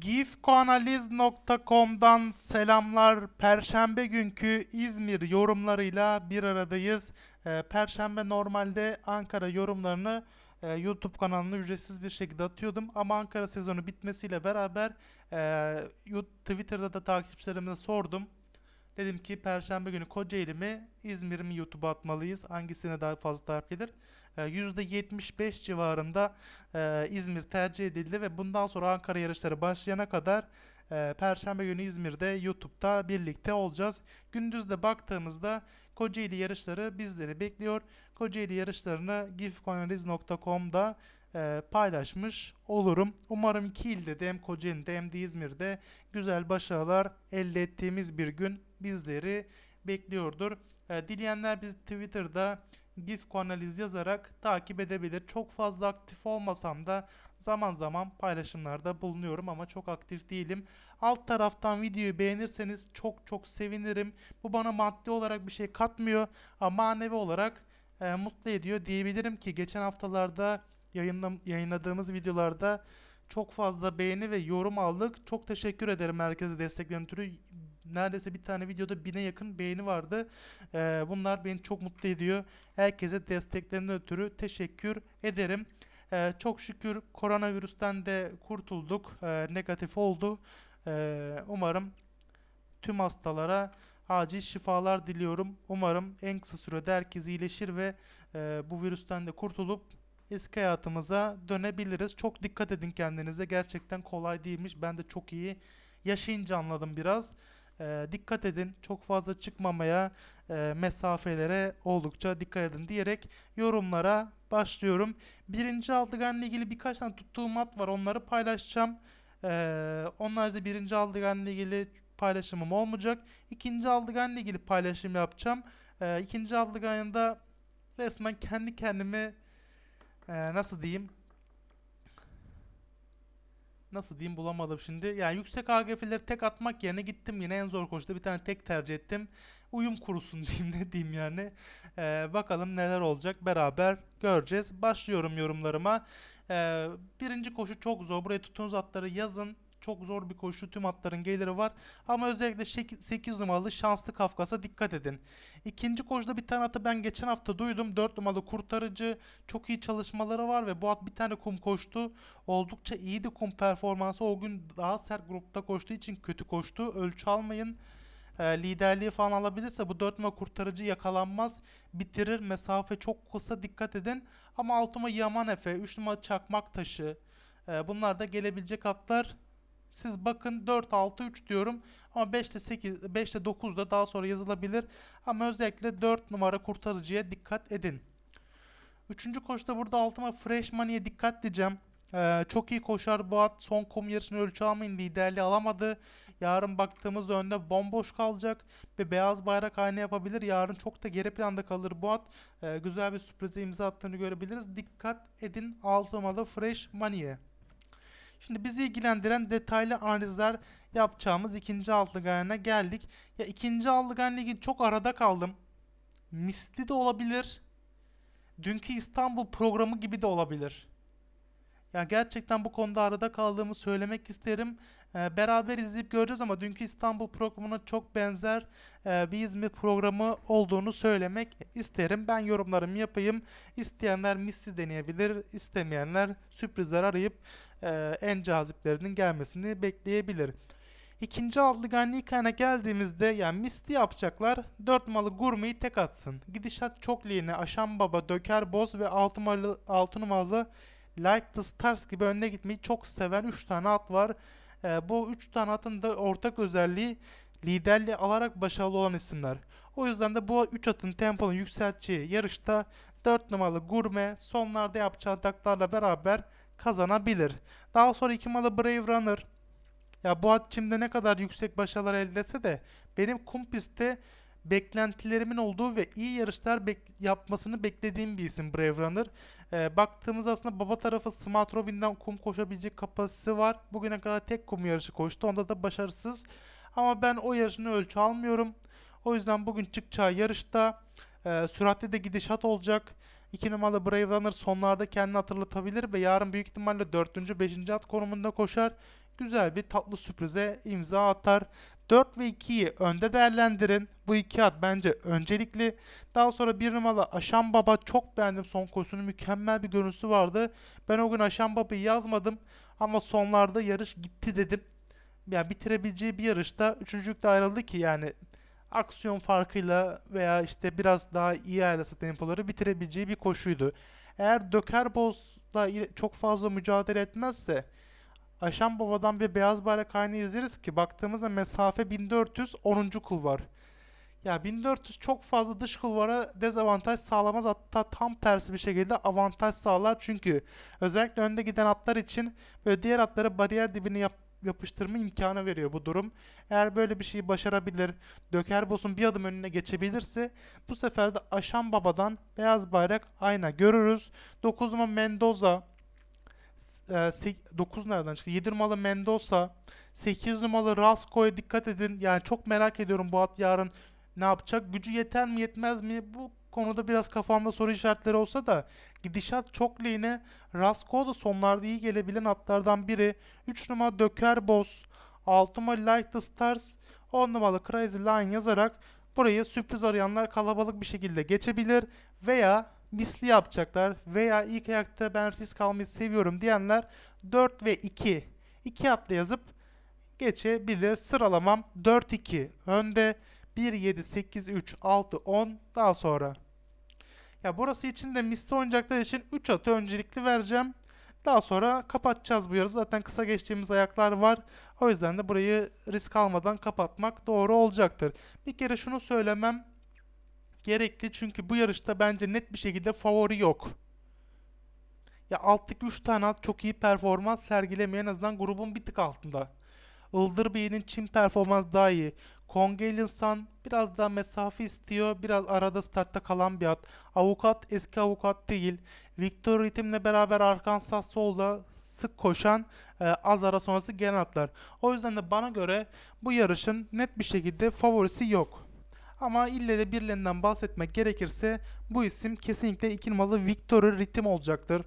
gifkoanaliz.com'dan selamlar. Perşembe günkü İzmir yorumlarıyla bir aradayız. Ee, Perşembe normalde Ankara yorumlarını e, YouTube kanalına ücretsiz bir şekilde atıyordum. Ama Ankara sezonu bitmesiyle beraber e, Twitter'da da takipçilerimize sordum. Dedim ki Perşembe günü Kocaeli mi İzmir mi YouTube'a atmalıyız? Hangisine daha fazla tarif gelir? %75 ee, civarında e, İzmir tercih edildi ve bundan sonra Ankara yarışları başlayana kadar e, Perşembe günü İzmir'de YouTube'da birlikte olacağız. Gündüz de baktığımızda Kocaeli yarışları bizleri bekliyor. Kocaeli yarışlarını gifkonaliz.com'da e, paylaşmış olurum. Umarım iki ilde de hem Kocaeli'de hem de İzmir'de güzel başarılar elde ettiğimiz bir gün bizleri bekliyordur. E, dileyenler biz Twitter'da GIFCO analiz yazarak takip edebilir. Çok fazla aktif olmasam da zaman zaman paylaşımlarda bulunuyorum ama çok aktif değilim. Alt taraftan videoyu beğenirseniz çok çok sevinirim. Bu bana maddi olarak bir şey katmıyor ama manevi olarak e, mutlu ediyor diyebilirim ki geçen haftalarda yayınladığımız videolarda çok fazla beğeni ve yorum aldık. Çok teşekkür ederim herkese destekleyen türü neredeyse bir tane videoda bine yakın beğeni vardı. Ee, bunlar beni çok mutlu ediyor. Herkese desteklerinden ötürü teşekkür ederim. Ee, çok şükür koronavirüsten de kurtulduk. Ee, negatif oldu. Ee, umarım tüm hastalara acil şifalar diliyorum. Umarım en kısa sürede herkes iyileşir ve e, bu virüsten de kurtulup eski hayatımıza dönebiliriz. Çok dikkat edin kendinize. Gerçekten kolay değilmiş. Ben de çok iyi yaşayınca anladım biraz e, dikkat edin. Çok fazla çıkmamaya e, mesafelere oldukça dikkat edin diyerek yorumlara başlıyorum. Birinci altıgenle ilgili birkaç tane tuttuğum mat var. Onları paylaşacağım. Ee, onun birinci aldıganla ilgili paylaşımım olmayacak. İkinci aldıganla ilgili paylaşım yapacağım. Ee, ikinci aldıganında resmen kendi kendimi e, nasıl diyeyim nasıl diyeyim bulamadım şimdi. Yani yüksek AGF'leri tek atmak yerine gittim yine en zor koşuda bir tane tek tercih ettim. Uyum kurusun diyeyim ne diyeyim yani. Ee, bakalım neler olacak beraber göreceğiz. Başlıyorum yorumlarıma. Ee, birinci koşu çok zor. Buraya tuttuğunuz atları yazın. Çok zor bir koşu. Tüm atların geliri var. Ama özellikle 8 numaralı şanslı Kafkas'a dikkat edin. İkinci koşuda bir tane atı ben geçen hafta duydum. 4 numaralı kurtarıcı. Çok iyi çalışmaları var ve bu at bir tane kum koştu. Oldukça iyiydi kum performansı. O gün daha sert grupta koştuğu için kötü koştu. Ölçü almayın e, liderliği falan alabilirse bu 4 numaralı kurtarıcı yakalanmaz. Bitirir. Mesafe çok kısa dikkat edin. Ama 6 numara Yaman Efe, 3 numaralı Çakmak Taşı. Ee, bunlar da gelebilecek atlar. Siz bakın 4, 6, 3 diyorum ama 5 ile 8, 5 ile 9 da daha sonra yazılabilir. Ama özellikle 4 numara kurtarıcıya dikkat edin. Üçüncü koşuda burada altıma Freshman'e dikkat diyeceğim. Ee, çok iyi koşar bu at. Son kum yarışını ölçü almayın. Liderliği alamadı. Yarın baktığımızda önde bomboş kalacak. Ve beyaz bayrak aynı yapabilir. Yarın çok da geri planda kalır bu at. Ee, güzel bir sürprize imza attığını görebiliriz. Dikkat edin. Altı numaralı Fresh Money'e. Şimdi bizi ilgilendiren detaylı analizler yapacağımız ikinci altlık altıgayana geldik. Ya ikinci altıgan ligi çok arada kaldım. Misli de olabilir. Dünkü İstanbul programı gibi de olabilir. Ya gerçekten bu konuda arada kaldığımı söylemek isterim. Ee, beraber izleyip göreceğiz ama dünkü İstanbul programına çok benzer e, bir İzmir programı olduğunu söylemek isterim. Ben yorumlarımı yapayım. İsteyenler misli deneyebilir, istemeyenler sürprizler arayıp e, en caziplerinin gelmesini bekleyebilir. İkinci Aldrigan Nikan'a geldiğimizde yani misli yapacaklar. Dört malı gurmayı tek atsın. Gidişat çok lehine Aşan Baba, Döker Boz ve altı malı 6 numaralı Like the Stars gibi önde gitmeyi çok seven üç tane at var. Ee, bu üç tane atın da ortak özelliği liderliği alarak başarılı olan isimler. O yüzden de bu üç atın temponun yükselteceği yarışta 4 numaralı gurme sonlarda yapacağı ataklarla beraber kazanabilir. Daha sonra 2 numaralı Brave Runner. Ya bu at şimdi ne kadar yüksek başarılar elde etse de benim kum pistte beklentilerimin olduğu ve iyi yarışlar bek yapmasını beklediğim bir isim Brave Runner. E, ee, baktığımız aslında baba tarafı Smart Robin'den kum koşabilecek kapasitesi var. Bugüne kadar tek kum yarışı koştu. Onda da başarısız. Ama ben o yarışını ölçü almıyorum. O yüzden bugün çıkacağı yarışta e, süratli de gidişat olacak. 2 numaralı Brave Runner sonlarda kendini hatırlatabilir ve yarın büyük ihtimalle 4. 5. at konumunda koşar. Güzel bir tatlı sürprize imza atar. 4 ve 2'yi önde değerlendirin. Bu iki at bence öncelikli. Daha sonra bir numaralı Aşan Baba çok beğendim son koşusunun mükemmel bir görüntüsü vardı. Ben o gün Aşan Baba'yı yazmadım ama sonlarda yarış gitti dedim. Yani bitirebileceği bir yarışta üçüncülükte ayrıldı ki yani aksiyon farkıyla veya işte biraz daha iyi ailesi tempoları bitirebileceği bir koşuydu. Eğer Döker da çok fazla mücadele etmezse Aşan Baba'dan bir beyaz bayrak haline izleriz ki baktığımızda mesafe 1400 10. kulvar. Ya 1400 çok fazla dış kulvara dezavantaj sağlamaz hatta tam tersi bir şekilde avantaj sağlar çünkü özellikle önde giden atlar için böyle diğer atlara bariyer dibini yap yapıştırma imkanı veriyor bu durum. Eğer böyle bir şeyi başarabilir, Döker Bosun bir adım önüne geçebilirse bu sefer de Aşan Baba'dan beyaz bayrak ayna görürüz. 9 Mendoza 9 e, nereden çıktı? 7 numaralı Mendoza, 8 numaralı Rasko'ya dikkat edin. Yani çok merak ediyorum bu at yarın ne yapacak? Gücü yeter mi yetmez mi? Bu konuda biraz kafamda soru işaretleri olsa da gidişat çok lehine Rasko da sonlarda iyi gelebilen atlardan biri. 3 numara Döker Boz, 6 numara Light the Stars, 10 numaralı Crazy Line yazarak burayı sürpriz arayanlar kalabalık bir şekilde geçebilir veya misli yapacaklar veya ilk ayakta ben risk almayı seviyorum diyenler 4 ve 2 2 atla yazıp geçebilir. Sıralamam 4-2 önde 1-7-8-3-6-10 daha sonra. Ya burası için de misli oyuncaklar için 3 atı öncelikli vereceğim. Daha sonra kapatacağız bu yarı. Zaten kısa geçtiğimiz ayaklar var. O yüzden de burayı risk almadan kapatmak doğru olacaktır. Bir kere şunu söylemem gerekli çünkü bu yarışta bence net bir şekilde favori yok. Ya alttaki 3 tane alt çok iyi performans sergilemeyen azından grubun bir tık altında. Ildır Bey'in Çin performans daha iyi. Kongelin San biraz daha mesafe istiyor. Biraz arada startta kalan bir at. Avukat eski avukat değil. Victor ritimle beraber Arkansas solda sık koşan e, az ara sonrası gelen atlar. O yüzden de bana göre bu yarışın net bir şekilde favorisi yok. Ama ille de birilerinden bahsetmek gerekirse bu isim kesinlikle 2 numaralı Victory Ritim olacaktır.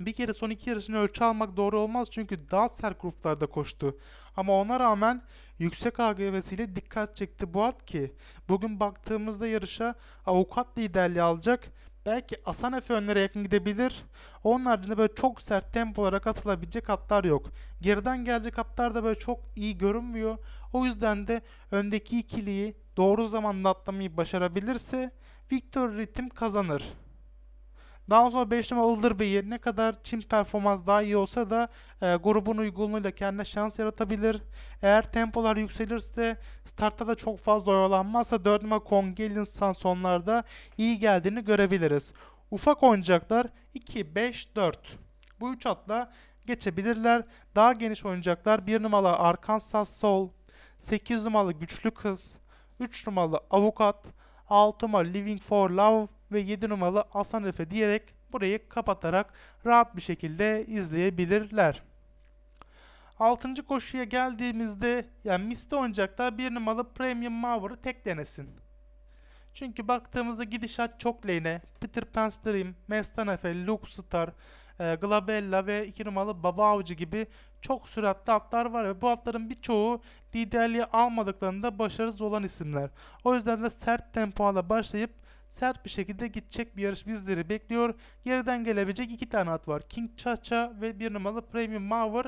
Bir kere son iki yarışını ölçü almak doğru olmaz çünkü daha sert gruplarda koştu. Ama ona rağmen yüksek AGV'siyle dikkat çekti bu at ki bugün baktığımızda yarışa avukat liderliği alacak Belki asan Efe önlere yakın gidebilir. Onun haricinde böyle çok sert tempo olarak atılabilecek atlar yok. Geriden gelecek atlar da böyle çok iyi görünmüyor. O yüzden de öndeki ikiliyi doğru zamanda atlamayı başarabilirse Victor Ritim kazanır. Daha sonra 5 numara Ildır Bey'i ne kadar Çin performans daha iyi olsa da e, grubun uygunluğuyla kendine şans yaratabilir. Eğer tempolar yükselirse startta da çok fazla oyalanmazsa 4 numara Kongelin sonlarda iyi geldiğini görebiliriz. Ufak oyuncaklar 2, 5, 4. Bu üç atla geçebilirler. Daha geniş oyuncaklar 1 numaralı Arkansas Sol, 8 numaralı Güçlü Kız, 3 numaralı Avukat, 6 numaralı Living for Love ve 7 numaralı Aslan Efe diyerek burayı kapatarak rahat bir şekilde izleyebilirler. 6. koşuya geldiğimizde yani misli oyuncakta 1 numaralı Premium Mower'ı tek denesin. Çünkü baktığımızda gidişat çok lehine. Peter Pan's Dream, Mestanefe, Luke Star, e, Glabella ve 2 numaralı Baba Avcı gibi çok süratli atlar var ve bu atların birçoğu liderliği almadıklarında başarısız olan isimler. O yüzden de sert tempo ile başlayıp sert bir şekilde gidecek bir yarış bizleri bekliyor. Geriden gelebilecek iki tane at var. King Chacha ve bir numaralı Premium Maver.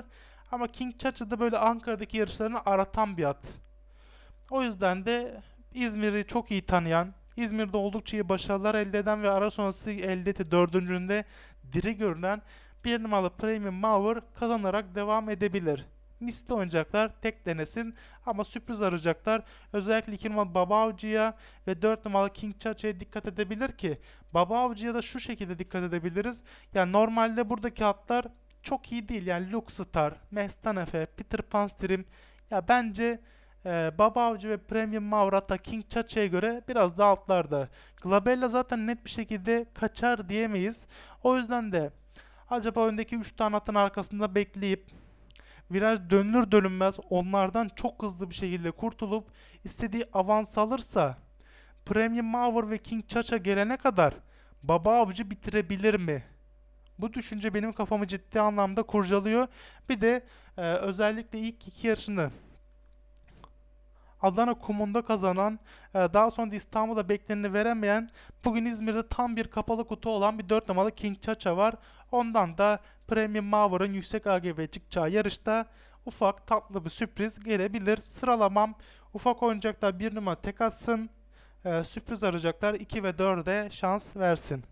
Ama King Chacha da böyle Ankara'daki yarışlarını aratan bir at. O yüzden de İzmir'i çok iyi tanıyan, İzmir'de oldukça iyi başarılar elde eden ve ara sonrası elde eti dördüncünde diri görünen bir numaralı Premium Maver kazanarak devam edebilir. Misli oynayacaklar. Tek denesin. Ama sürpriz arayacaklar. Özellikle 2 numaralı Baba Avcı'ya ve 4 numaralı King Chache'ye dikkat edebilir ki Baba Avcı'ya da şu şekilde dikkat edebiliriz. Yani normalde buradaki hatlar çok iyi değil. Yani Luke Star, Mestanefe, Peter Pan Strim. Ya bence e, Baba Avcı ve Premium Mavratta King Chache'ye göre biraz daha altlarda. Glabella zaten net bir şekilde kaçar diyemeyiz. O yüzden de acaba öndeki 3 tane atın arkasında bekleyip viraj dönülür dönülmez onlardan çok hızlı bir şekilde kurtulup istediği avans alırsa Premium Mauer ve King Chacha gelene kadar baba avcı bitirebilir mi? Bu düşünce benim kafamı ciddi anlamda kurcalıyor. Bir de e, özellikle ilk iki yarışını Adana kumunda kazanan, e, daha sonra da İstanbul'da bekleneni veremeyen, bugün İzmir'de tam bir kapalı kutu olan bir 4 numaralı King Chacha var. Ondan da Premium Maver'ın yüksek AGB çıkacağı yarışta ufak tatlı bir sürpriz gelebilir. Sıralamam ufak oyuncaklar 1 numara tek atsın, e, sürpriz arayacaklar 2 ve 4'e şans versin.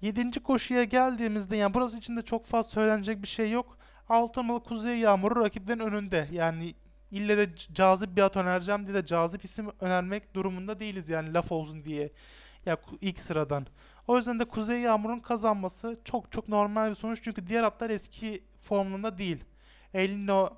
7. koşuya geldiğimizde yani burası için de çok fazla söylenecek bir şey yok. 6 numaralı Kuzey Yağmuru rakiplerin önünde. Yani ille de cazip bir at önereceğim diye de cazip isim önermek durumunda değiliz yani laf olsun diye. Ya ilk sıradan. O yüzden de Kuzey Yağmur'un kazanması çok çok normal bir sonuç çünkü diğer atlar eski formunda değil. Elino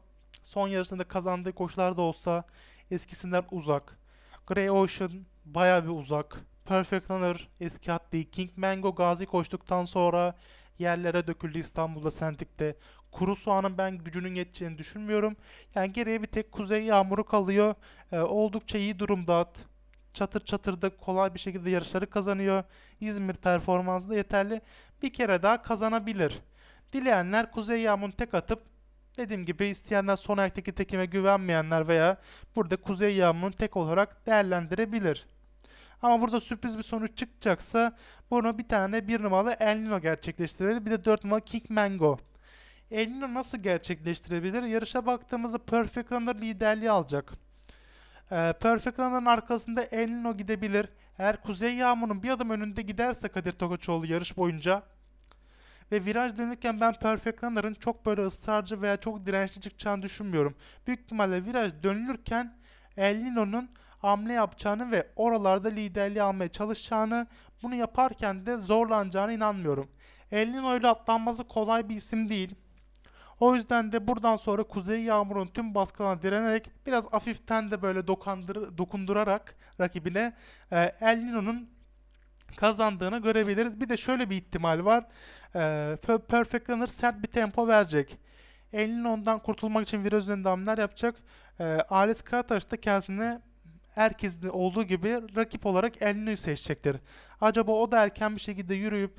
son yarısında kazandığı koşular da olsa eskisinden uzak. Grey Ocean baya bir uzak. Perfect Runner eski at değil. King Mango Gazi koştuktan sonra yerlere döküldü İstanbul'da Sentik'te. Kuru soğanın ben gücünün yeteceğini düşünmüyorum. Yani geriye bir tek kuzey yağmuru kalıyor. E, oldukça iyi durumda at. Çatır çatır da kolay bir şekilde yarışları kazanıyor. İzmir performansı da yeterli. Bir kere daha kazanabilir. Dileyenler Kuzey Yağmur'u tek atıp dediğim gibi isteyenler son ayaktaki tekime güvenmeyenler veya burada Kuzey Yağmur'u tek olarak değerlendirebilir. Ama burada sürpriz bir sonuç çıkacaksa bunu bir tane bir numaralı El Nino gerçekleştirebilir. Bir de 4 numaralı kick Mango. El Nino nasıl gerçekleştirebilir? Yarışa baktığımızda Perfect Runner liderliği alacak. Ee, Perfect Runner'ın arkasında El Nino gidebilir. Eğer Kuzey Yağmur'un bir adım önünde giderse Kadir Tokaçoğlu yarış boyunca ve viraj dönürken ben Perfect Runner'ın çok böyle ısrarcı veya çok dirençli çıkacağını düşünmüyorum. Büyük ihtimalle viraj dönülürken El Nino'nun hamle yapacağını ve oralarda liderliği almaya çalışacağını, bunu yaparken de zorlanacağını inanmıyorum. El ile atlanması kolay bir isim değil. O yüzden de buradan sonra Kuzey Yağmur'un tüm baskılarına direnerek biraz hafiften de böyle dokandır, dokundurarak rakibine e, El Nino'nun kazandığını görebiliriz. Bir de şöyle bir ihtimal var. E, Perfect Runner sert bir tempo verecek. El Nino'ndan kurtulmak için viraj üzerinde hamleler yapacak. E, Alice Karataş da kendisini herkesin olduğu gibi rakip olarak Elnö'yü seçecektir. Acaba o da erken bir şekilde yürüyüp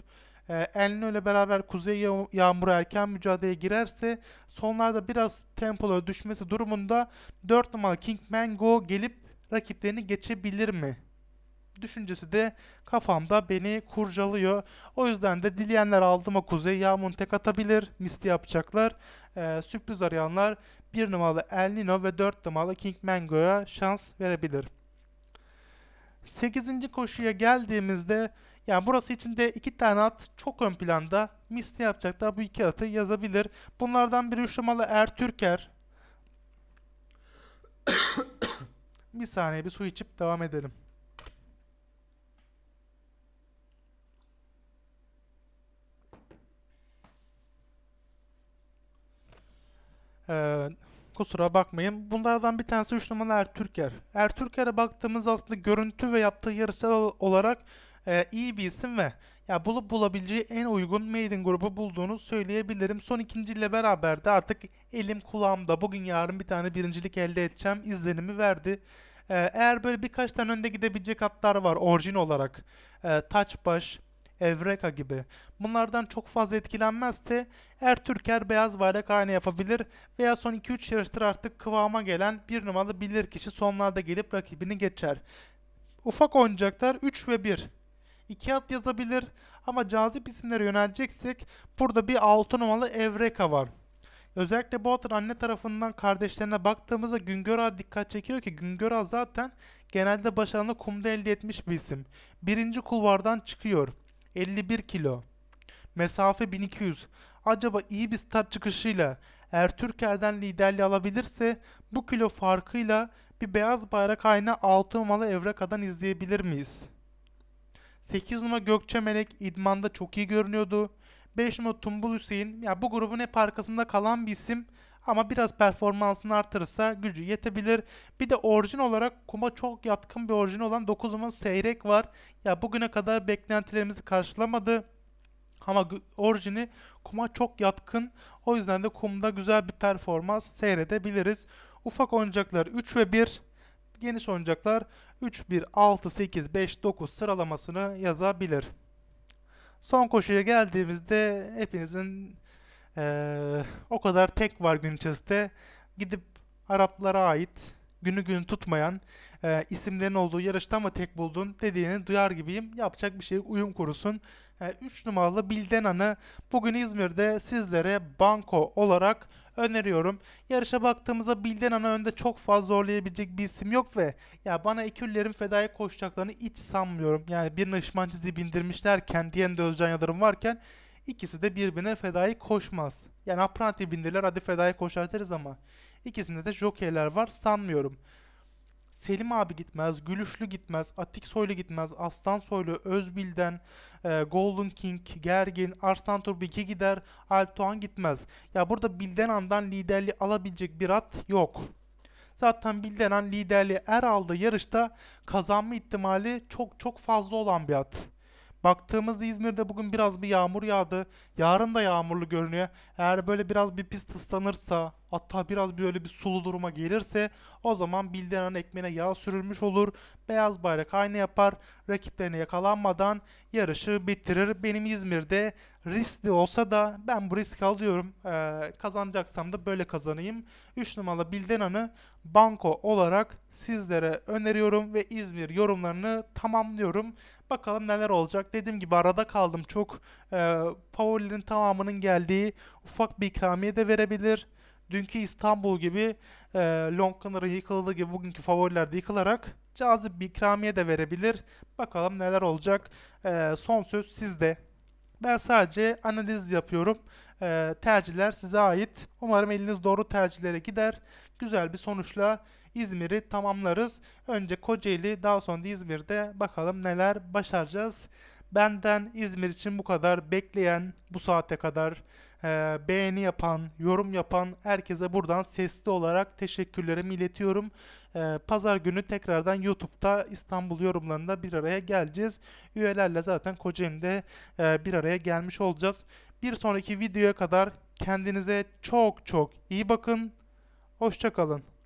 e, Elnö ile beraber Kuzey Yağ Yağmuru erken mücadeleye girerse sonlarda biraz tempoları düşmesi durumunda 4 numaralı King Mango gelip rakiplerini geçebilir mi? düşüncesi de kafamda beni kurcalıyor. O yüzden de dileyenler aldıma Kuzey Yağmur'un tek atabilir. Misli yapacaklar. Ee, sürpriz arayanlar 1 numaralı El Nino ve 4 numaralı King Mango'ya şans verebilir. 8. koşuya geldiğimizde yani burası için de iki tane at çok ön planda. yapacak da bu iki atı yazabilir. Bunlardan biri 3 numaralı er Türker. bir saniye bir su içip devam edelim. Ee, Kusura bakmayın. Bunlardan bir tanesi 3 numaralı Ertürker. Ertürker'e baktığımız aslında görüntü ve yaptığı yarışlar olarak e, iyi bir isim ve ya bulup bulabileceği en uygun maiden grubu bulduğunu söyleyebilirim. Son ile beraber de artık elim kulağımda bugün yarın bir tane birincilik elde edeceğim izlenimi verdi. Ee, eğer böyle birkaç tane önde gidebilecek hatlar var orijin olarak. E, Taçbaş, Evreka gibi. Bunlardan çok fazla etkilenmezse Ertürker beyaz bayrak haline yapabilir veya son 2-3 yarıştır artık kıvama gelen bir numaralı kişi sonlarda gelip rakibini geçer. Ufak oyuncaklar 3 ve 1. 2 at yazabilir ama cazip isimlere yöneleceksek burada bir 6 numaralı Evreka var. Özellikle bu atın anne tarafından kardeşlerine baktığımızda Güngör Ağa dikkat çekiyor ki Güngör Ağa zaten genelde başarılı kumda elde etmiş bir isim. Birinci kulvardan çıkıyor. 51 kilo. Mesafe 1200. Acaba iyi bir start çıkışıyla Türker'den liderliği alabilirse bu kilo farkıyla bir beyaz bayrak ayna altı malı Evraka'dan izleyebilir miyiz? 8 numara Gökçe Melek idmanda çok iyi görünüyordu. 5 numara Tumbul Hüseyin ya bu grubun hep arkasında kalan bir isim ama biraz performansını artırırsa gücü yetebilir. Bir de orijin olarak kuma çok yatkın bir orijin olan 9 numaralı Seyrek var. Ya bugüne kadar beklentilerimizi karşılamadı. Ama orijini kuma çok yatkın. O yüzden de kumda güzel bir performans seyredebiliriz. Ufak oyuncaklar 3 ve 1. Geniş oyuncaklar 3, 1, 6, 8, 5, 9 sıralamasını yazabilir. Son koşuya geldiğimizde hepinizin ee, o kadar tek var gün içerisinde. Gidip Araplara ait günü gün tutmayan e, isimlerin olduğu yarışta mı tek buldun dediğini duyar gibiyim. Yapacak bir şey uyum kurusun. 3 e, numaralı Bildenanı bugün İzmir'de sizlere banko olarak öneriyorum. Yarışa baktığımızda Bilden Anı önde çok fazla zorlayabilecek bir isim yok ve ya bana ekürlerin fedaya koşacaklarını hiç sanmıyorum. Yani bir Nışmancız'ı bindirmişlerken kendi yerinde Özcan Yıldırım varken İkisi de birbirine fedai koşmaz. Yani apranti bindirler hadi fedai koşar deriz ama ikisinde de jokerler var sanmıyorum. Selim abi gitmez, Gülüşlü gitmez, Atik Soylu gitmez, Aslan Soylu, Özbil'den, e, Golden King, Gergin, Arslan Turbiki gider, Alp gitmez. Ya burada Bilden An'dan liderliği alabilecek bir at yok. Zaten Bilden An liderliği er aldığı yarışta kazanma ihtimali çok çok fazla olan bir at. Baktığımızda İzmir'de bugün biraz bir yağmur yağdı. Yarın da yağmurlu görünüyor. Eğer böyle biraz bir pist ıslanırsa Hatta biraz böyle bir sulu duruma gelirse o zaman bildiğin ekmeğine yağ sürülmüş olur. Beyaz bayrak aynı yapar. Rakiplerine yakalanmadan yarışı bitirir. Benim İzmir'de riskli olsa da ben bu risk alıyorum. Ee, kazanacaksam da böyle kazanayım. 3 numaralı Bildenan'ı banko olarak sizlere öneriyorum ve İzmir yorumlarını tamamlıyorum. Bakalım neler olacak. Dediğim gibi arada kaldım çok. Ee, favorilerin tamamının geldiği ufak bir ikramiye de verebilir dünkü İstanbul gibi e, Longkanar'ın yıkıldığı gibi bugünkü favoriler yıkılarak cazip bir ikramiye de verebilir. Bakalım neler olacak. E, son söz sizde. Ben sadece analiz yapıyorum. E, tercihler size ait. Umarım eliniz doğru tercihlere gider. Güzel bir sonuçla İzmir'i tamamlarız. Önce Kocaeli daha sonra da İzmir'de bakalım neler başaracağız. Benden İzmir için bu kadar bekleyen bu saate kadar e, beğeni yapan, yorum yapan herkese buradan sesli olarak teşekkürlerimi iletiyorum. E, Pazar günü tekrardan YouTube'da İstanbul yorumlarında bir araya geleceğiz. Üyelerle zaten Kocaeli'de e, bir araya gelmiş olacağız. Bir sonraki videoya kadar kendinize çok çok iyi bakın. Hoşçakalın.